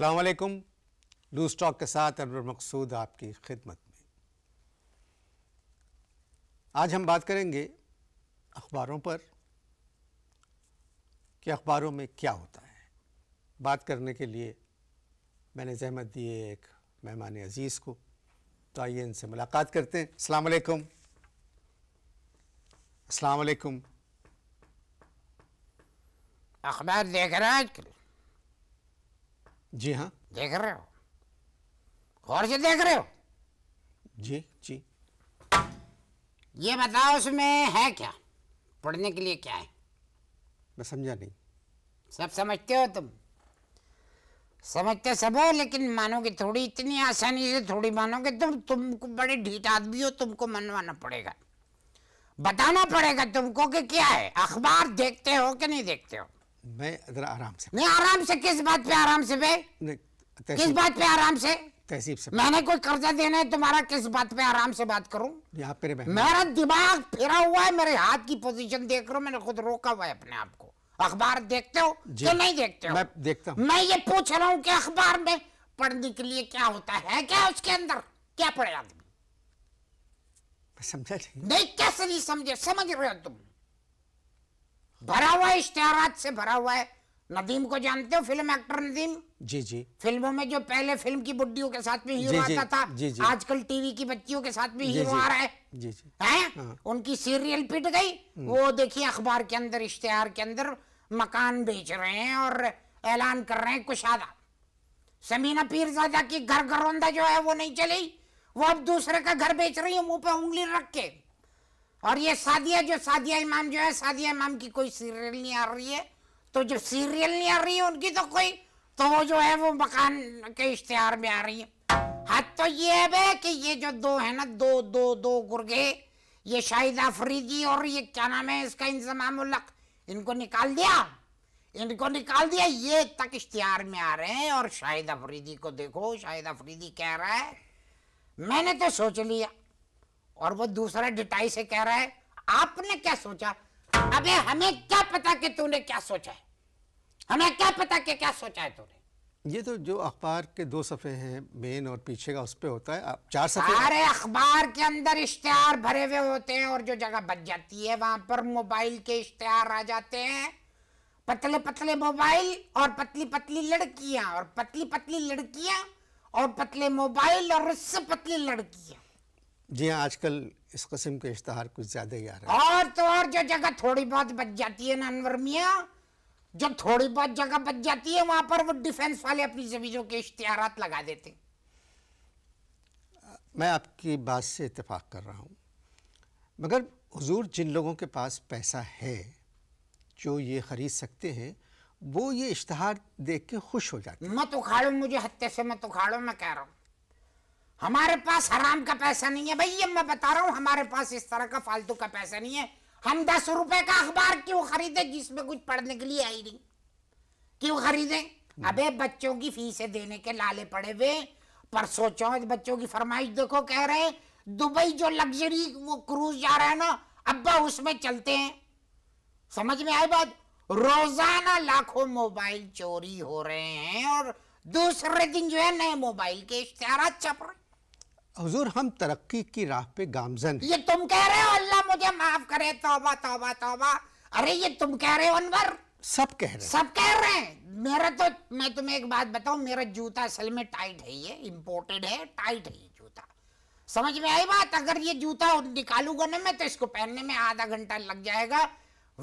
अल्लाम loose talk के साथ अनवर मकसूद आपकी खिदमत में आज हम बात करेंगे अखबारों पर कि अखबारों में क्या होता है बात करने के लिए मैंने जहमत दी एक मेहमान अजीज़ को तो आइए इनसे मुलाकात करते हैं अल्लाम अलकुम अखबार देख रहा है जी हाँ देख रहे हो गौर से देख रहे हो जी जी ये बताओ उसमें है क्या पढ़ने के लिए क्या है मैं समझा नहीं सब समझते हो तुम समझते सब हो लेकिन मानोगे थोड़ी इतनी आसानी से थोड़ी मानोगे तुम तो तुमको बड़े ढीठ आदमी हो तुमको मनवाना पड़ेगा बताना पड़ेगा तुमको कि क्या है अखबार देखते हो कि नहीं देखते हो मैं अगर आराम से नहीं आराम से किस बात पे आराम से बे किस बात पे आराम से तहसीब से मैंने कोई कर्जा देना है तुम्हारा किस बात पे आराम से बात करूं यहाँ पे मेरा दिमाग फिरा हुआ है मेरे हाथ की पोजीशन देख रहा हूँ मैंने खुद रोका हुआ है अपने आप को अखबार देखते हो जो नहीं देखते हो मैं देखता हूँ मैं ये पूछ रहा हूँ कि अखबार में पढ़ने के लिए क्या होता है क्या उसके अंदर क्या पढ़े आदमी समझा नहीं कैसे नहीं समझे समझ रहे हो तुम भरा हुआ इश्तेहार से भरा हुआ है नदीम को जानते हो फिल्म एक्टर नदीम जी जी फिल्मों में जो पहले फिल्म की बुड्ढियों के साथ में हीरो आता था जी जी आजकल टीवी की बच्चियों के साथ में हीरो आ रहा है जी जी है हाँ। उनकी सीरियल पिट गई हम्म। वो देखिए अखबार के अंदर इश्तेहार के अंदर मकान बेच रहे हैं और ऐलान कर रहे हैं कुशादा समीना पीरजादा की घर घरौंदा जो है वो नहीं चली वो अब दूसरे का घर बेच रही है मुंह पे उंगली रख के और ये सादिया जो सादिया इमाम जो है सादिया इमाम की कोई सीरियल नहीं आ रही है तो जब सीरियल नहीं आ रही है उनकी तो कोई तो वो जो है वो मकान के इश्तेहार में आ रही है हद हाँ, तो ये है बे कि ये जो दो है ना दो दो दो गुर्गे ये शाहिद अफरीदी और ये क्या नाम है इसका इंजमाम उल्लक इनको निकाल दिया इनको निकाल दिया ये तक इश्तेहार में आ रहे हैं और शाहिद अफरीदी को देखो शाहिद अफरीदी कह रहा है मैंने तो सोच लिया और वो दूसरा डिटाई से कह रहा है आपने क्या सोचा अबे हमें क्या पता कि तूने क्या सोचा है हमें क्या पता कि क्या सोचा है तूने ये तो जो अखबार के दो सफ़े हैं मेन और पीछे का उस पर होता है चार सफ़े सारे अखबार के अंदर इश्तेहार भरे हुए होते हैं और जो जगह बच जाती है वहां पर मोबाइल के इश्तेहार आ जाते हैं पतले पतले मोबाइल और पतली पतली लड़कियां और पतली पतली लड़कियां और पतले मोबाइल और उससे पतली लड़कियां जी हाँ आजकल इस कस्म के इश्तहार कुछ ज़्यादा ही आ रहे हैं और तो और जो जगह थोड़ी बहुत बच जाती है ना अनवर मियाँ जो थोड़ी बहुत जगह बच जाती है वहां पर वो डिफेंस वाले अपनी जमीनों के इश्तहार लगा देते मैं आपकी बात से इतफाक़ कर रहा हूँ मगर हजूर जिन लोगों के पास पैसा है जो ये ख़रीद सकते हैं वो ये इश्तहार देख के खुश हो जाते हैं मत उखाड़ो मुझे हत्या से मत उखाड़ो मैं कह रहा हूँ हमारे पास हराम का पैसा नहीं है भैया मैं बता रहा हूँ हमारे पास इस तरह का फालतू का पैसा नहीं है हम दस रुपए का अखबार क्यों खरीदे जिसमें कुछ पढ़ने के लिए आई नहीं क्यों खरीदे हम्म। अबे बच्चों की फीसें देने के लाले पड़े हुए परसों सोचो बच्चों की फरमाइश देखो कह रहे दुबई जो लग्जरी वो क्रूज जा रहा है ना अब्बा उसमें चलते हैं समझ में आई बात रोजाना लाखों मोबाइल चोरी हो रहे हैं और दूसरे दिन जो है नए मोबाइल के इश्तेहार छप रहे हजूर हम तरक्की की राह पे गामजन ये तुम कह रहे हो अल्लाह मुझे माफ करे तोबा तोबा तोबा अरे ये तुम कह रहे हो अनवर सब कह रहे सब कह रहे हैं मेरा तो मैं तुम्हें एक बात बताऊं मेरा जूता असल में टाइट है ये इम्पोर्टेड है टाइट है ये जूता समझ में आई बात अगर ये जूता निकालूंगा ना मैं तो इसको पहनने में आधा घंटा लग जाएगा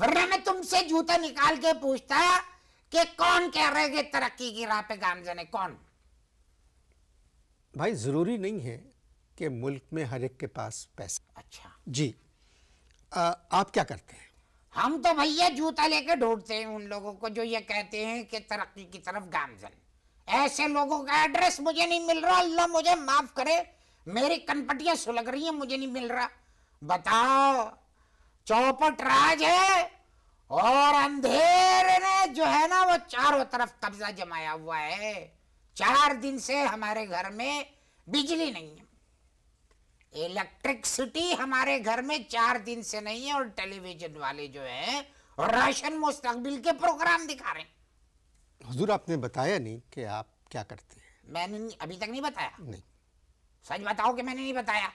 वरना मैं तुमसे जूता निकाल के पूछता कि कौन कह रहे कि तरक्की की राह पे गामजन है कौन भाई जरूरी नहीं है कि मुल्क में हर एक के पास पैसा अच्छा जी आ, आप क्या करते हैं हम तो भैया जूता लेकर ढूंढते हैं उन लोगों को जो ये कहते हैं कि तरक्की की तरफ गामजन ऐसे लोगों का एड्रेस मुझे नहीं मिल रहा अल्लाह मुझे माफ करे मेरी कनपटियां सुलग रही है मुझे नहीं मिल रहा बताओ चौपट राज है और अंधेर ने जो है ना वो चारों तरफ कब्जा जमाया हुआ है चार दिन से हमारे घर में बिजली नहीं है इलेक्ट्रिकसिटी हमारे घर में चार दिन से नहीं है और टेलीविजन वाले जो है राशन मुस्तकबिल के प्रोग्राम दिखा रहे हैं आपने बताया नहीं कि आप क्या करते हैं मैंने अभी तक नहीं बताया नहीं सच बताओ कि मैंने नहीं बताया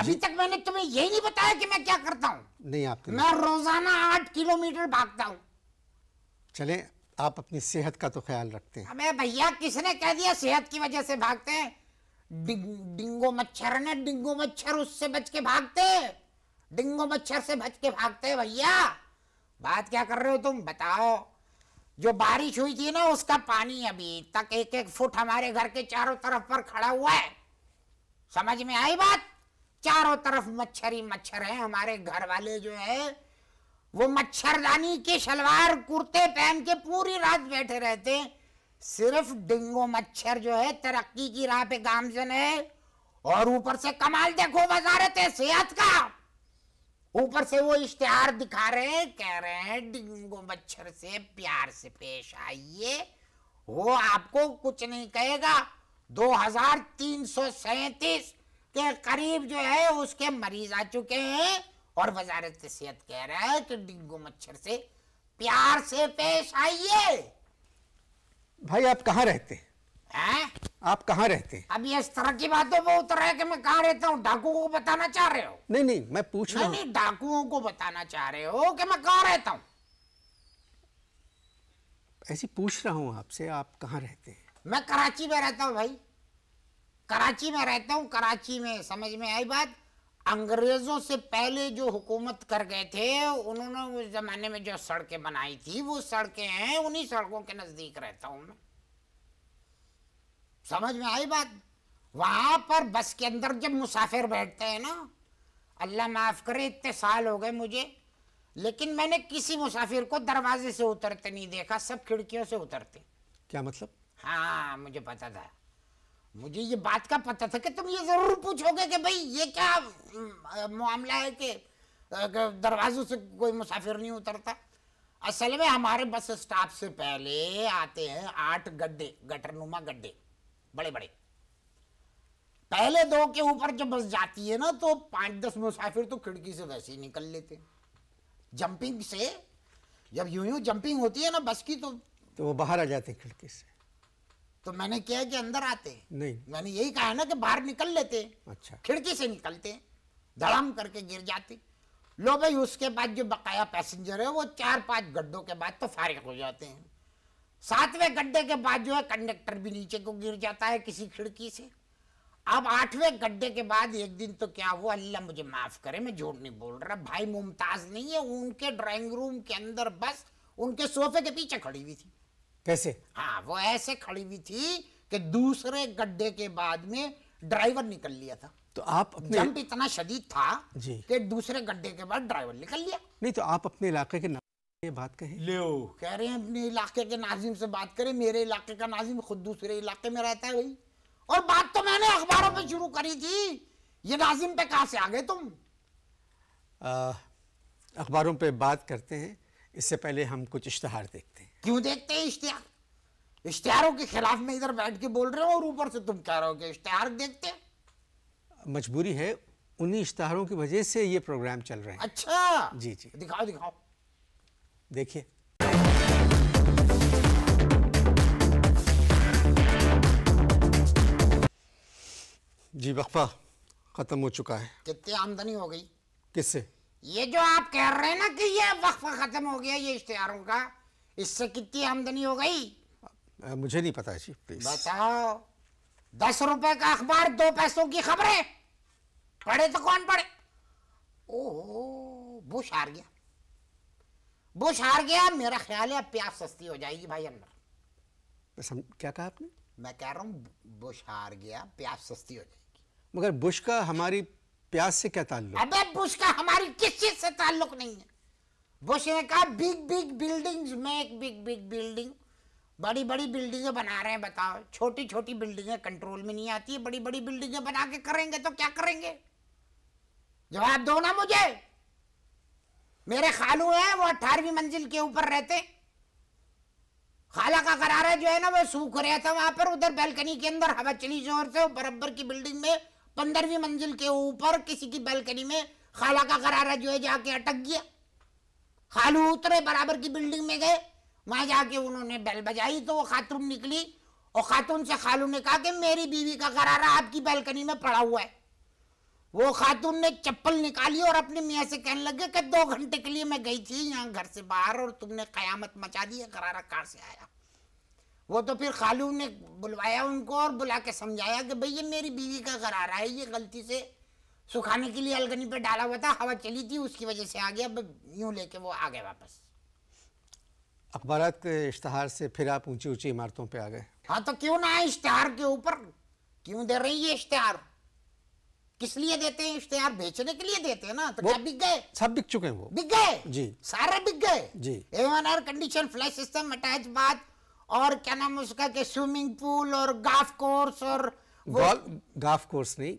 अभी तक मैंने तुम्हें यही नहीं बताया कि मैं क्या करता हूँ नहीं आप तो मैं रोजाना आठ किलोमीटर भागता हूँ चले आप अपनी सेहत का तो ख्याल रखते हैं मैं भैया किसने कह दिया सेहत की वजह से भागते हैं डिंग, डिंगो मच्छर ने डिंगो मच्छर उससे बच के भागते डिंगो मच्छर से बच के भागते भैया बात क्या कर रहे हो तुम बताओ जो बारिश हुई थी ना उसका पानी अभी तक एक एक फुट हमारे घर के चारों तरफ पर खड़ा हुआ है समझ में आई बात चारों तरफ मच्छर ही मच्छर है हमारे घर वाले जो है वो मच्छरदानी के सलवार कुर्ते पहन के पूरी रात बैठे रहते हैं सिर्फ डेंगू मच्छर जो है तरक्की की राह पे गामजन है और ऊपर से कमाल देखो वजारत है सेहत का ऊपर से वो इश्तेहार दिखा रहे हैं कह रहे हैं डेंगू मच्छर से प्यार से पेश आइए वो आपको कुछ नहीं कहेगा दो हजार तीन सौ सैतीस के करीब जो है उसके मरीज आ चुके हैं और वजारत सेहत कह रहा है कि डेंगू मच्छर से प्यार से पेश आइए भाई आप कहाँ रहते हैं है? आप कहाँ रहते हैं अब ये इस तरह की बातों में उतर है कि मैं कहाँ रहता हूँ डाकुओं को बताना चाह रहे हो नहीं नहीं मैं पूछ रहा नहीं डाकुओं को बताना चाह रहे हो कि मैं कहाँ रहता हूँ ऐसी पूछ रहा हूँ आपसे आप कहाँ रहते हैं मैं कराची में रहता हूँ भाई कराची में रहता हूँ कराची में समझ में आई बात अंग्रेज़ों से पहले जो हुकूमत कर गए थे उन्होंने उस ज़माने में जो सड़कें बनाई थी वो सड़कें हैं उन्हीं सड़कों के नज़दीक रहता हूं मैं समझ में आई बात वहां पर बस के अंदर जब मुसाफिर बैठते हैं ना अल्लाह माफ़ करे इतने साल हो गए मुझे लेकिन मैंने किसी मुसाफिर को दरवाजे से उतरते नहीं देखा सब खिड़कियों से उतरते क्या मतलब हाँ मुझे पता था मुझे ये बात का पता था कि तुम ये ज़रूर पूछोगे कि भाई ये क्या मामला है कि दरवाजों से कोई मुसाफिर नहीं उतरता असल में हमारे बस स्टॉप से पहले आते हैं आठ गड्ढे गटरनुमा गड्ढे बड़े बड़े पहले दो के ऊपर जब बस जाती है ना तो पांच दस मुसाफिर तो खिड़की से वैसे ही निकल लेते हैं जंपिंग से जब यूं यूं जंपिंग होती है ना बस की तो तो वो बाहर आ जाते खिड़की से तो मैंने किया कि अंदर आते नहीं मैंने यही कहा ना कि बाहर निकल लेते अच्छा खिड़की से निकलते धड़ाम करके गिर जाते लो भाई उसके बाद जो बकाया पैसेंजर है वो चार पांच गड्ढों के बाद तो फारिग हो जाते हैं सातवें गड्ढे के बाद जो है कंडक्टर भी नीचे को गिर जाता है किसी खिड़की से अब आठवें गड्ढे के बाद एक दिन तो क्या हुआ अल्लाह मुझे माफ़ करे मैं झूठ नहीं बोल रहा भाई मुमताज़ नहीं है उनके ड्राइंग रूम के अंदर बस उनके सोफे के पीछे खड़ी हुई थी कैसे हाँ वो ऐसे खड़ी हुई थी कि दूसरे गड्ढे के बाद में ड्राइवर निकल लिया था तो आप अपने जंप इतना शदीद था जी कि दूसरे गड्ढे के बाद ड्राइवर निकल लिया नहीं तो आप अपने इलाके के ये बात कहें ले कह रहे हैं अपने इलाके के नाजिम से बात करें मेरे इलाके का नाजिम खुद दूसरे इलाके में रहता है भाई और बात तो मैंने अखबारों पर शुरू करी थी ये नाजिम पे कहा से आ गए तुम अखबारों पर बात करते हैं इससे पहले हम कुछ इश्तहार देखते हैं क्यों देखते हैं इश्तिहार इश्तिहारों के खिलाफ में इधर बैठ के बोल रहे हो और ऊपर से तुम कह रहे हो कि इश्तिहार देखते मजबूरी है उन्हीं इश्तहारों की वजह से ये प्रोग्राम चल रहे हैं अच्छा जी जी दिखाओ दिखाओ देखिए जी वक्फा ख़त्म हो चुका है कितनी आमदनी हो गई किससे ये जो आप कह रहे हैं ना कि ये वक्फा ख़त्म हो गया ये इश्तेहारों का इससे कितनी आमदनी हो गई आ, मुझे नहीं पता जी प्लीज बताओ दस रुपए का अखबार दो पैसों की खबरें पढ़े तो कौन पढ़े ओ बुश हार गया बुश हार गया मेरा ख्याल है प्याज सस्ती हो जाएगी भाई अंदर हम क्या कहा आपने मैं कह रहा हूँ बुश हार गया प्याज सस्ती हो जाएगी मगर बुश का हमारी प्याज से क्या ताल्लुक अबे बुश का हमारी किस चीज से ताल्लुक नहीं है बुश ने कहा big big buildings make big big building बड़ी बड़ी बिल्डिंगें बना रहे हैं बताओ छोटी छोटी बिल्डिंगें कंट्रोल में नहीं आती है बड़ी बड़ी बिल्डिंगें बना के करेंगे तो क्या करेंगे जवाब दो ना मुझे मेरे खालू हैं वो अठारहवीं मंजिल के ऊपर रहते खाला का करारा जो है ना वो सूख रहा था वहां पर उधर बैल्कनी के अंदर हवा चली जोर से बरबर की बिल्डिंग में पंद्रहवीं मंजिल के ऊपर किसी की बैल्कनी में खाला का करारा जो है जाके अटक गया खालू उतरे बराबर की बिल्डिंग में गए वहाँ जाके उन्होंने बैल बजाई तो वो खातून निकली और खातून से खालू ने कहा कि मेरी बीवी का करारा आपकी बैलकनी में पड़ा हुआ है वो खातून ने चप्पल निकाली और अपने मियाँ से कहने लगे कि दो घंटे के लिए मैं गई थी यहाँ घर से बाहर और तुमने कयामत मचा दी है करारा कहाँ से आया वो तो फिर खालू ने बुलवाया उनको और बुला के समझाया कि भाई ये मेरी बीवी का करारा है ये गलती से सुखाने के लिए अलगनी पे डाला हुआ था हवा चली थी उसकी वजह से आ गया अब यूँ लेके वो आ गए वापस अखबार के इश्तहार से फिर आप ऊंची ऊंची इमारतों पे आ गए हाँ तो क्यों ना इश्तहार के ऊपर क्यों दे रही है इश्तहार किस लिए देते हैं इश्तेहार बेचने के लिए देते हैं ना तो क्या बिक गए सब बिक चुके हैं वो बिक गए जी सारे बिक गए जी A one air condition flush system attach bath और क्या नाम उसका के स्विमिंग पूल और गाफ कोर्स और गोल, गाफ कोर्स नहीं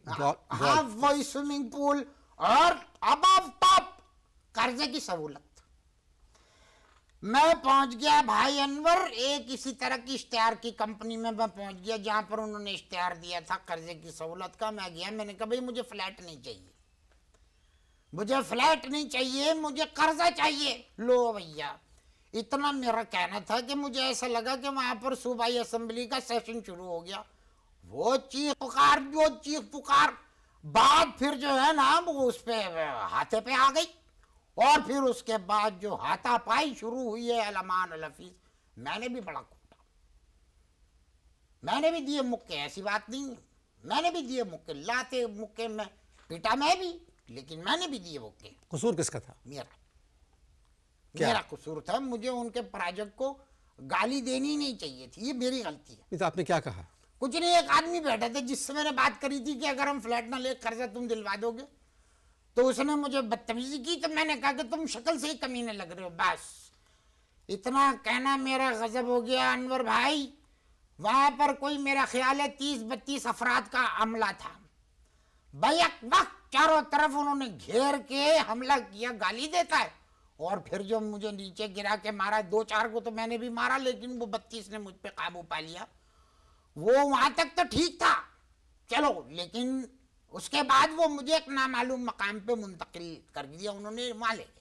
हाफ वॉइस स्विमिंग पूल और अब टॉप कर्जे की सहूलत मैं पहुंच गया भाई अनवर एक इसी तरह की इश्तेहार की कंपनी में मैं पहुंच गया जहां पर उन्होंने इश्तेहार दिया था कर्जे की सहूलत का मैं गया मैंने कहा भाई मुझे फ्लैट नहीं चाहिए मुझे फ्लैट नहीं चाहिए मुझे कर्जा चाहिए लो भैया इतना मेरा कहना था कि मुझे ऐसा लगा कि वहां पर सूबाई असम्बली का सेशन शुरू हो गया वो चीख पुकार वो चीख पुकार बाद फिर जो है ना वो उस पे हाथे पे आ गई और फिर उसके बाद जो हाथापाई शुरू हुई है अलमान अलफीज मैंने भी बड़ा कूटा मैंने भी दिए मुक्के ऐसी बात नहीं मैंने भी दिए मुक्के लाते मुक्के में पिटा मैं भी लेकिन मैंने भी दिए मुक्के कसूर किसका था मेरा क्या? मेरा कसूर था मुझे उनके प्राजक को गाली देनी नहीं चाहिए थी ये मेरी गलती है तो आपने क्या कहा कुछ नहीं एक आदमी बैठे थे जिससे मैंने बात करी थी कि अगर हम फ्लैट ना ले कर्जा तुम दिलवा दोगे तो उसने मुझे बदतमीजी की तो मैंने कहा कि तुम शक्ल से ही कमीने लग रहे हो बस इतना कहना मेरा गजब हो गया अनवर भाई वहाँ पर कोई मेरा ख्याल है तीस बत्तीस अफराद का अमला था बैक वक्त चारों तरफ उन्होंने घेर के हमला किया गाली देता है और फिर जो मुझे नीचे गिरा के मारा दो चार को तो मैंने भी मारा लेकिन वो बत्तीस ने मुझ पर काबू पा लिया वो वहाँ तक तो ठीक था चलो लेकिन उसके बाद वो मुझे एक नामालूम मकाम पे मुंतकिल कर दिया उन्होंने वहां ले गए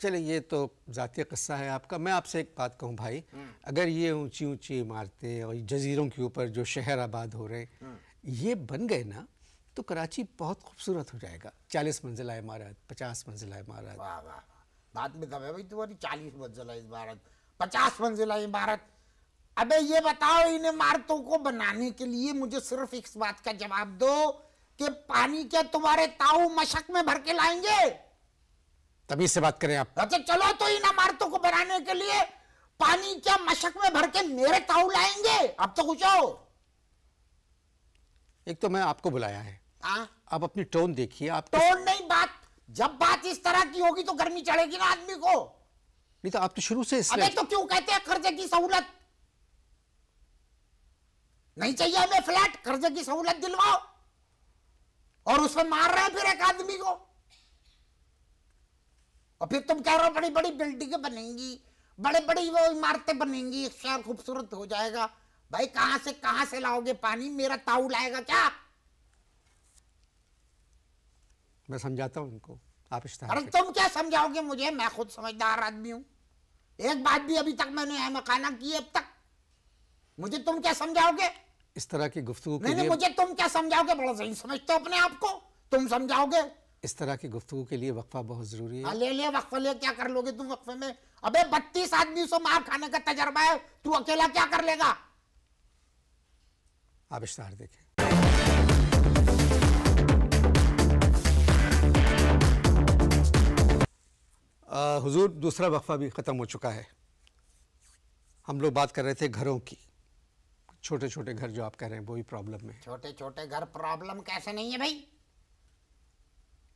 चलिए ये तो ज़ाती कस्सा है आपका मैं आपसे एक बात कहूँ भाई हम्म। अगर ये ऊंची ऊंची इमारतें और जजीरों के ऊपर जो शहर आबाद हो रहे हम्म। ये बन गए ना तो कराची बहुत खूबसूरत हो जाएगा चालीस मंजिला इमारत पचास मंजिला इमारत वाह वाह बात में दबे भाई तुम्हारी चालीस मंजिला इमारत पचास मंजिला इमारत अबे ये बताओ इन इमारतों को बनाने के लिए मुझे सिर्फ इस बात का जवाब दो कि पानी क्या तुम्हारे ताऊ मशक में भर के लाएंगे तभी से बात करें आप अच्छा चलो तो इन इमारतों को बनाने के लिए पानी क्या मशक में भर के मेरे ताऊ लाएंगे अब तो कुछ हो एक तो मैं आपको बुलाया है आ? हाँ? आप अपनी टोन देखिए आप टोन नहीं बात जब बात इस तरह की होगी तो गर्मी चढ़ेगी ना आदमी को नहीं तो आप तो शुरू से अबे तो क्यों कहते हैं कर्जे की सहूलत नहीं चाहिए हमें फ्लैट कर्जे की सहूलत दिलवाओ और उसमें मार रहे हैं फिर एक आदमी को और फिर तुम कह रहे हो बड़ी बड़ी बिल्डिंग बनेंगी बड़े बड़ी वो इमारतें बनेंगी एक शहर खूबसूरत हो जाएगा भाई कहां से कहां से लाओगे पानी मेरा ताऊ लाएगा क्या मैं समझाता हूं इनको आप अरे तुम क्या समझाओगे मुझे मैं खुद समझदार आदमी हूं एक बात भी अभी तक मैंने खाना की अब तक मुझे तुम क्या समझाओगे इस तरह की गुफ्तु नहीं, नहीं मुझे तुम क्या समझाओगे बड़ा सही समझते हो अपने आप को तुम समझाओगे इस तरह की गुफ्तु के लिए वक्फा बहुत जरूरी है हाँ, ले ले वक्फा ले क्या कर लोगे तुम वक्फे में अबे बत्तीस आदमी सो मार खाने का तजर्बा है तू अकेला क्या कर लेगा आप इश्तार देखें हुजूर दूसरा वक्फा भी ख़त्म हो चुका है हम लोग बात कर रहे थे घरों की छोटे छोटे घर जो आप कह रहे हैं वो ही प्रॉब्लम है छोटे छोटे घर प्रॉब्लम कैसे नहीं है भाई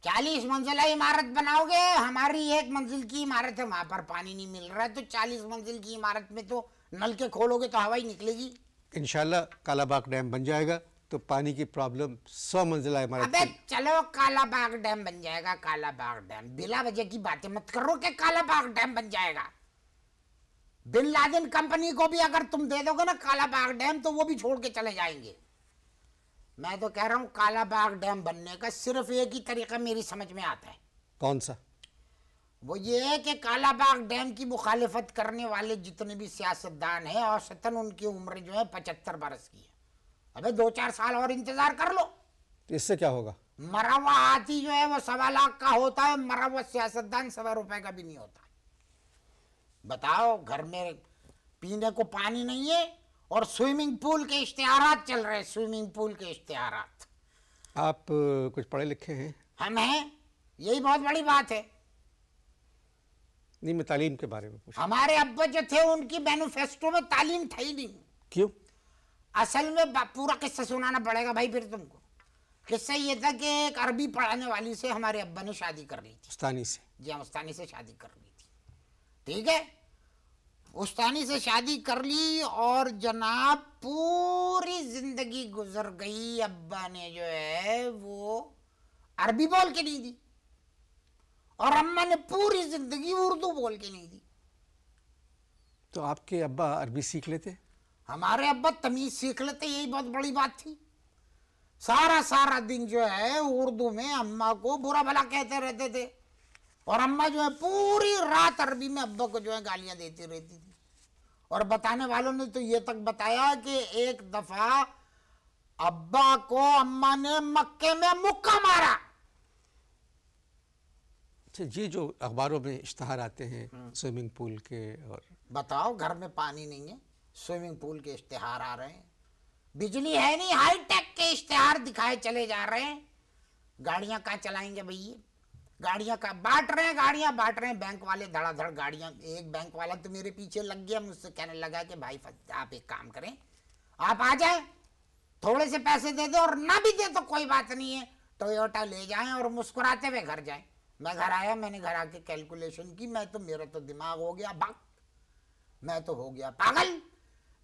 चालीस मंजिला इमारत बनाओगे हमारी एक मंजिल की इमारत है वहां पर पानी नहीं मिल रहा है तो चालीस मंजिल की इमारत में तो नल के खोलोगे तो हवा ही निकलेगी इनशाला कालाबाग डैम बन जाएगा तो पानी की प्रॉब्लम सौ मंजिला इमारत अबे चलो कालाबाग डैम बन जाएगा कालाबाग डैम बिला वजह की बातें मत करो कि कालाबाग डैम बन जाएगा बिन लादिन कंपनी को भी अगर तुम दे दोगे ना काला बाग डैम तो वो भी छोड़ के चले जाएंगे मैं तो कह रहा हूँ काला बाग डैम बनने का सिर्फ एक ही तरीका मेरी समझ में आता है कौन सा वो ये है कि काला बाग डैम की मुखालिफत करने वाले जितने भी सियासतदान हैं औसतन उनकी उम्र जो है पचहत्तर बरस की है अबे दो चार साल और इंतजार कर लो तो इससे क्या होगा मरा हुआ हाथी जो है वो सवा लाख का होता है मरा हुआ सियासतदान सवा रुपए का भी नहीं होता बताओ घर में पीने को पानी नहीं है और स्विमिंग पूल के इश्तेहार चल रहे स्विमिंग पूल के इश्तेहार आप कुछ पढ़े लिखे हैं हम हैं यही बहुत बड़ी बात है नहीं मैं तालीम के बारे में हमारे अब्बा जो थे उनकी मैनुफेस्टो में तालीम था ही नहीं क्यों असल में पूरा किस्सा सुनाना पड़ेगा भाई फिर तुमको किस्सा ये था कि एक अरबी पढ़ाने वाली से हमारे अब्बा ने शादी कर ली थी उस्तानी से जी हाँ उस्तानी से शादी कर ली थी ठीक है उस्तानी से शादी कर ली और जनाब पूरी ज़िंदगी गुजर गई अब्बा ने जो है वो अरबी बोल के नहीं दी और अम्मा ने पूरी ज़िंदगी उर्दू बोल के नहीं दी तो आपके अब्बा अरबी सीख लेते हमारे अब्बा तमीज़ सीख लेते यही बहुत बड़ी बात थी सारा सारा दिन जो है उर्दू में अम्मा को बुरा भला कहते रहते थे और अम्मा जो है पूरी रात अरबी में अब्बा को जो है गालियां देती रहती थी और बताने वालों ने तो ये तक बताया कि एक दफ़ा अब्बा को अम्मा ने मक्के में मुक्का मारा अच्छा ये जो अखबारों में इश्तहार आते हैं हम्म। स्विमिंग पूल के और बताओ घर में पानी नहीं है स्विमिंग पूल के इश्तेहार आ रहे हैं बिजली है नहीं हाईटेक के इश्तेहार दिखाए चले जा रहे हैं गाड़ियां कहाँ चलाएंगे भैया गाड़ियां का बांट रहे हैं गाड़ियां बांट रहे हैं बैंक वाले धड़ाधड़ गाड़ियां एक बैंक वाला तो मेरे पीछे लग गया मुझसे कहने लगा कि भाई आप एक काम करें आप आ जाए थोड़े से पैसे दे दो और ना भी दे तो कोई बात नहीं है टोयोटा ले जाएं और मुस्कुराते हुए घर जाएं मैं घर आया मैंने घर आके कैलकुलेशन की मैं तो मेरा तो दिमाग हो गया भक्त मैं तो हो गया पागल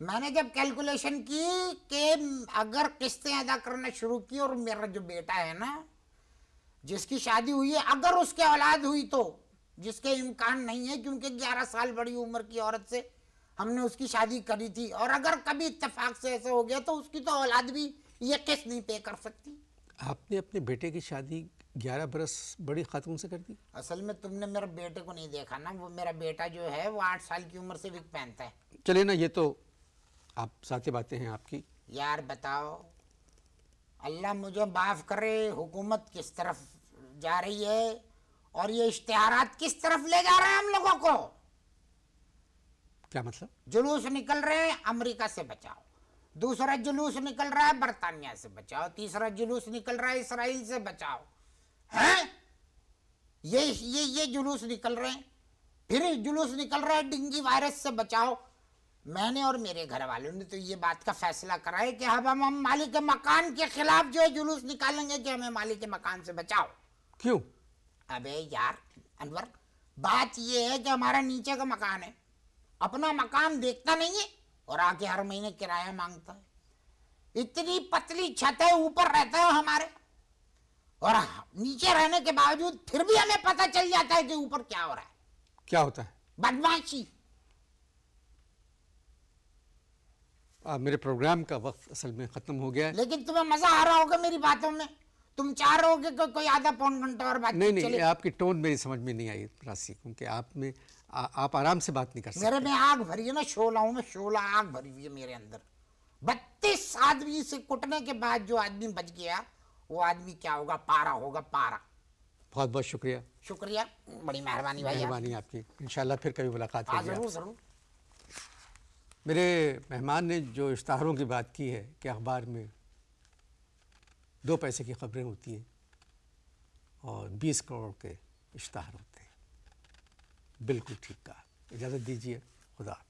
मैंने जब कैलकुलेशन की कि अगर किस्तें अदा करना शुरू की और मेरा जो बेटा है ना जिसकी शादी हुई है अगर उसके औलाद हुई तो जिसके इम्कान नहीं है क्योंकि 11 साल बड़ी उम्र की औरत से हमने उसकी शादी करी थी और अगर कभी इतफाक से ऐसे हो गया तो उसकी तो औलाद भी ये किस नहीं पे कर सकती आपने अपने बेटे की शादी ग्यारह बरस बड़ी खातून से कर दी असल में तुमने मेरे बेटे को नहीं देखा ना वो मेरा बेटा जो है वो आठ साल की उम्र से विक पहनता है चले ना ये तो आप साथ बातें हैं आपकी यार बताओ अल्लाह मुझे माफ़ करे हुकूमत किस तरफ जा रही है और ये इश्तेहारात किस तरफ ले जा रहे हैं हम लोगों को क्या मतलब जुलूस निकल रहे हैं अमेरिका से बचाओ दूसरा जुलूस निकल रहा है बरतानिया से बचाओ तीसरा जुलूस निकल रहा है इसराइल से बचाओ हैं ये ये ये जुलूस निकल रहे हैं फिर जुलूस निकल रहा है डेंगी वायरस से बचाओ मैंने और मेरे घर वालों ने तो ये बात का फैसला करा है कि अब हम हम मालिक मकान के खिलाफ जो है जुलूस निकालेंगे कि हमें मालिक मकान से बचाओ क्यों अबे यार अनवर बात ये है कि हमारा नीचे का मकान है अपना मकान देखता नहीं है और आके हर महीने किराया मांगता है इतनी पतली छत है ऊपर रहता है हमारे और हाँ, नीचे रहने के बावजूद फिर भी हमें पता चल जाता है कि ऊपर क्या हो रहा है क्या होता है बदमाशी मेरे प्रोग्राम का वक्त असल में खत्म हो गया है लेकिन तुम्हें मजा आ रहा होगा मेरी बातों में तुम चाह रहे हो कि को, कोई आधा पौन घंटा और बात नहीं नहीं आपकी टोन मेरी समझ में नहीं आई राशि क्योंकि आप में आ, आप आराम से बात नहीं कर सकते मेरे में आग भरी है ना शोला हूँ मैं शोला आग भरी हुई है मेरे अंदर बत्तीस आदमी से कुटने के बाद जो आदमी बच गया वो आदमी क्या होगा पारा होगा पारा बहुत बहुत शुक्रिया शुक्रिया बड़ी मेहरबानी भाई मेहरबानी आपकी इंशाल्लाह फिर कभी मुलाकात हाँ, होगी जरूर जरूर मेरे मेहमान ने जो इश्तहारों की बात की है कि अखबार में दो पैसे की खबरें होती हैं और बीस करोड़ के इश्तहार होते हैं बिल्कुल ठीक कहा इजाज़त दीजिए खुदा